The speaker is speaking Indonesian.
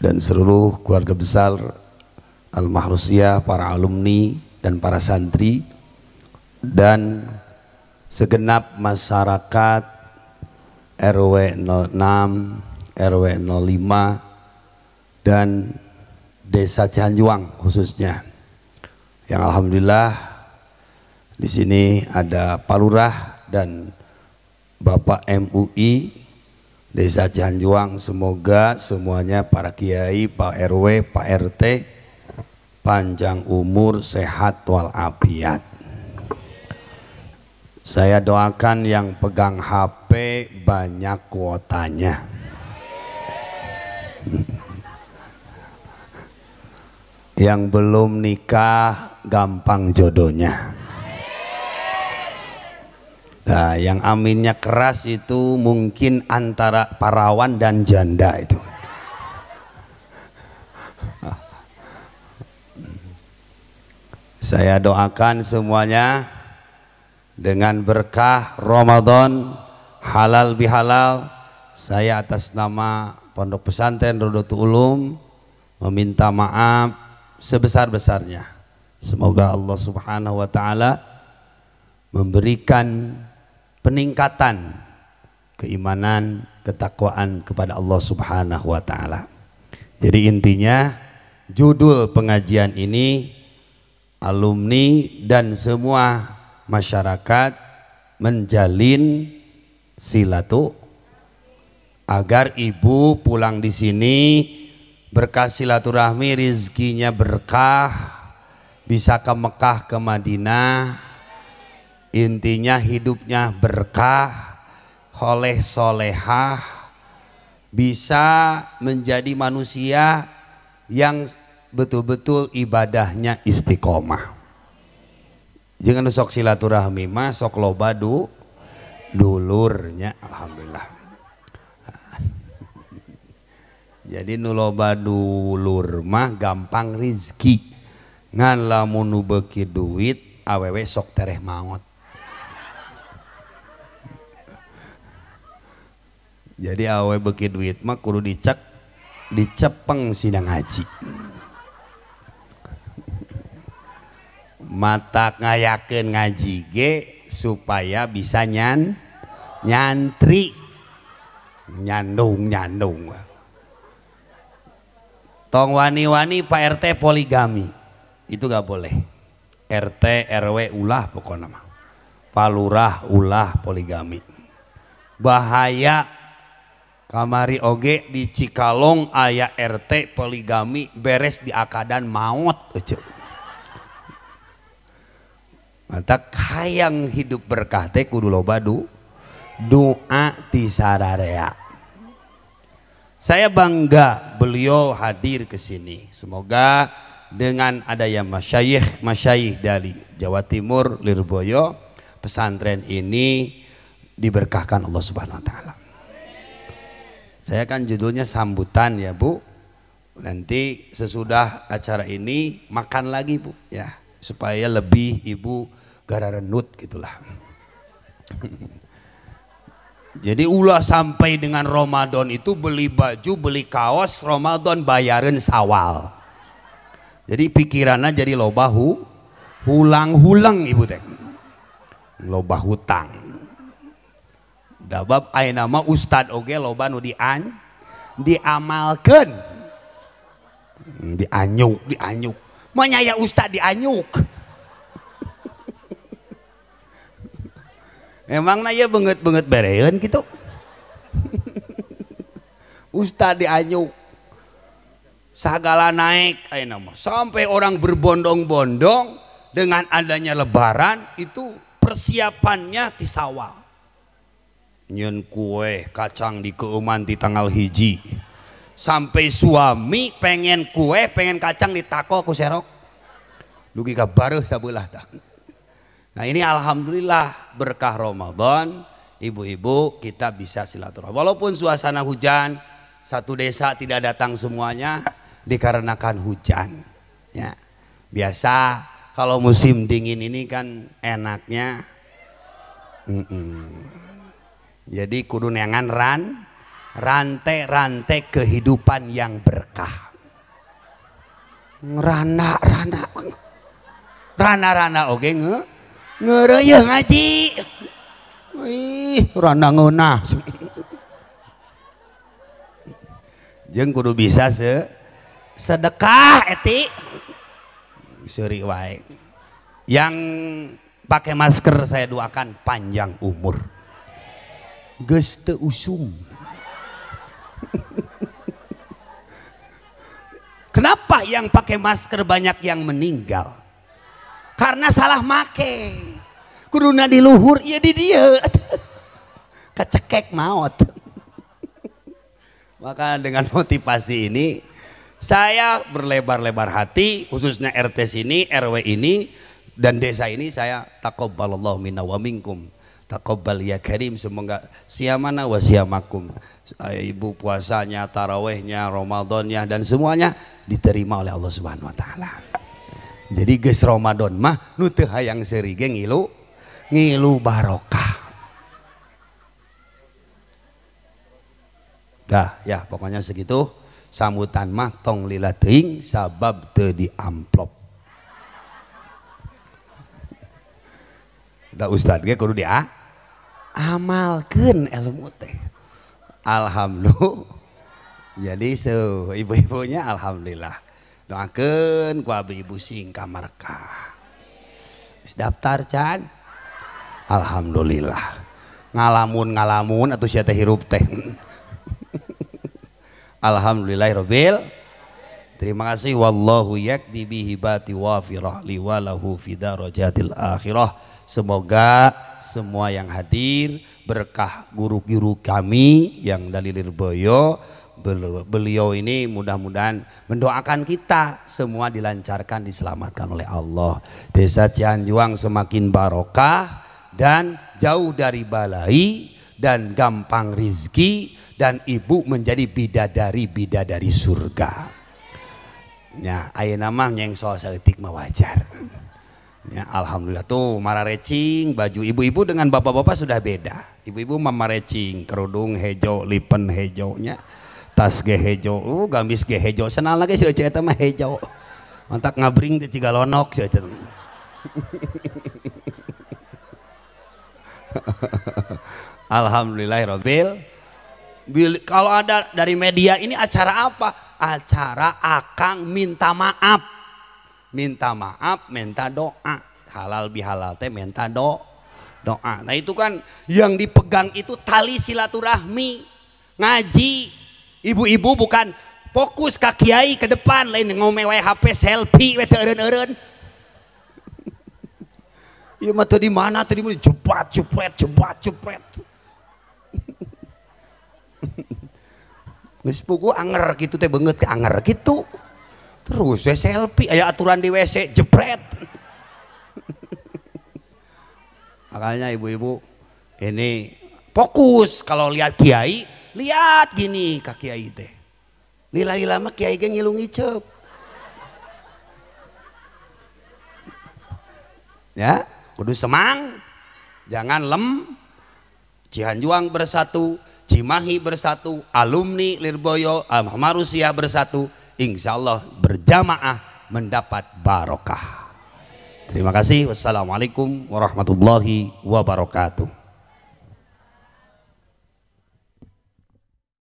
dan seluruh keluarga besar Al-Mahrusia, para alumni dan para santri dan segenap masyarakat RW 06, RW 05 dan Desa Cianjuang khususnya. Yang alhamdulillah di sini ada Palurah dan Bapak MUI Desa Cianjuang semoga semuanya para kiai, Pak RW, Pak RT panjang umur, sehat walafiat. Saya doakan yang pegang HP banyak kuotanya. yang belum nikah gampang jodohnya. Nah, yang aminnya keras itu mungkin antara parawan dan janda itu. Saya doakan semuanya dengan berkah Ramadan halal bihalal saya atas nama Pondok Pesantren Rodotul Ulum meminta maaf sebesar-besarnya. Semoga Allah Subhanahu wa taala memberikan peningkatan keimanan, ketakwaan kepada Allah Subhanahu wa taala. Jadi intinya judul pengajian ini alumni dan semua masyarakat menjalin silatu agar ibu pulang di sini berkah silaturahmi rizkinya berkah bisa ke Mekah ke Madinah Intinya hidupnya berkah, oleh solehah, bisa menjadi manusia yang betul-betul ibadahnya istiqomah. Jangan sok silaturahmi mah sok loba du dulurnya alhamdulillah. Jadi nulobadu dulur mah gampang rizki. Ngan lamun nubeki duit awewe sok tereh maut jadi awe beki duit mah kudu dicek dicepeng sidang haji mata ngayakeun ngaji ge supaya bisa nyan nyantri nyandung nyandung tong wani-wani Pak RT poligami itu gak boleh RT RW ulah pokoknya mah palurah ulah poligami bahaya kamari oge di Cikalong ayah RT poligami beres di akadan maut ece. Mata kayang hidup berkah teh kudu loba du doa ti sararea. Saya bangga beliau hadir ke sini. Semoga dengan adanya masyayikh masyayikh dari Jawa Timur Lirboyo pesantren ini diberkahkan Allah Subhanahu wa taala. Saya kan judulnya sambutan ya Bu. Nanti sesudah acara ini makan lagi Bu ya. Supaya lebih Ibu gara renut gitulah. Jadi ulah sampai dengan Ramadan itu beli baju, beli kaos, Ramadan bayarin sawal. Jadi pikirannya jadi lobahu, hulang-hulang ibu teh. Lobah hutang dabab ayah nama ustad oge loba nu dian diamalkan hmm, dianyuk dianyuk mah Ustadz ya ustad dianyuk Emang naya banget banget bereun gitu. Ustad dianyuk. segala naik ayah nama sampai orang berbondong-bondong dengan adanya lebaran itu persiapannya di sawah nyen kue kacang di keuman di tanggal hiji sampai suami pengen kue pengen kacang di tako aku serok lugi kabaruh sabulah dah nah ini alhamdulillah berkah Ramadan ibu-ibu kita bisa silaturahmi walaupun suasana hujan satu desa tidak datang semuanya dikarenakan hujan ya biasa kalau musim dingin ini kan enaknya mm -mm. Jadi kudu neangan ran rantai-rantai kehidupan yang berkah. Rana-rana. Rana-rana oke nge? Ngereyeh ya, ngaji. Ih, rana ngeunah. Jeng kudu bisa se sedekah etik seri wae yang pakai masker saya doakan panjang umur geste usung. Kenapa yang pakai masker banyak yang meninggal? Karena salah make. Kuduna di luhur, iya di dia. Kecekek maut. Maka dengan motivasi ini, saya berlebar-lebar hati, khususnya RT sini, RW ini, dan desa ini saya takobalallahu minna wa minkum. Taqabbal ya karim semoga siamana wa siamakum. Eh, ibu puasanya, tarawehnya, Ramadannya dan semuanya diterima oleh Allah Subhanahu wa taala. Jadi geus Ramadan mah nu teu hayang seuri ge ngilu ngilu barokah. Dah ya pokoknya segitu sambutan mah tong lila ting sabab teu di amplop. Da ustad ge kudu dia ah amalkan ilmu teh alhamdulillah jadi so ibu-ibunya alhamdulillah doakan ku abi ibu sing kamarkah daftar can alhamdulillah ngalamun ngalamun atau siapa hirup teh Alhamdulillah robil terima kasih wallahu yakdi bihi bati wafirah liwalahu rojatil akhirah semoga semua yang hadir berkah guru-guru kami yang dari Lirboyo beliau ini mudah-mudahan mendoakan kita semua dilancarkan diselamatkan oleh Allah desa Cianjuang semakin barokah dan jauh dari balai dan gampang rizki dan ibu menjadi bidadari bidadari surga ya ayo nama yang soal mah wajar Ya, Alhamdulillah tuh mara recing baju ibu-ibu dengan bapak-bapak sudah beda. Ibu-ibu mama recing kerudung hejo lipen nya, tas ge hejo uh, gamis ge hejo senang lagi sih cerita mah hejo mantak ngabring di tiga lonok sih cerita Alhamdulillah Robil kalau ada dari media ini acara apa acara akang minta maaf minta maaf, minta doa. Halal bihalal teh minta do, doa. Nah itu kan yang dipegang itu tali silaturahmi, ngaji. Ibu-ibu bukan fokus ke kiai ke depan lain ngomel HP selfie wae teu eureun-eureun. Ieu mah teu mana teu di mana jebat jepret jebat jepret. Geus pugu anger gitu teh banget anger gitu terus saya selfie ya aturan di WC jepret makanya ibu-ibu ini fokus kalau lihat kiai lihat gini kak kiai teh lila lama kiai geng ngilung ngicep ya kudu semang jangan lem Cihanjuang bersatu Cimahi bersatu alumni Lirboyo Almarusia bersatu insya Allah berjamaah mendapat barokah. Terima kasih. Wassalamualaikum warahmatullahi wabarakatuh.